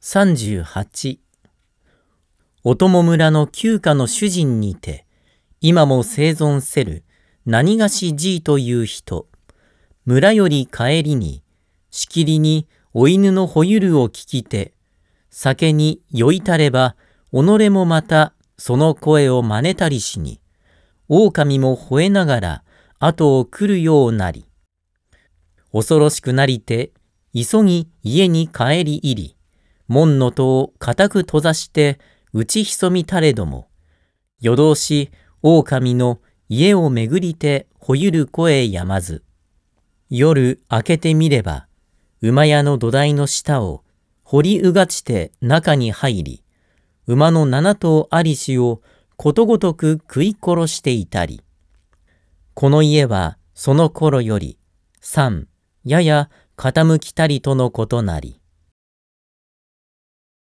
38お供村の旧家の主人にて今も生存せる何がしじいという人村より帰りにしきりにお犬のほゆるを聞きて酒に酔いたれば己もまたその声を真似たりしに狼も吠えながら後を来るようなり恐ろしくなりて急ぎ家に帰り入り門の戸を固く閉ざして打ち潜みたれども、夜通し狼の家をめぐりてほゆる声やまず。夜明けてみれば、馬屋の土台の下を掘りうがちて中に入り、馬の七頭ありしをことごとく食い殺していたり、この家はその頃より、三、やや傾きたりとのことなり。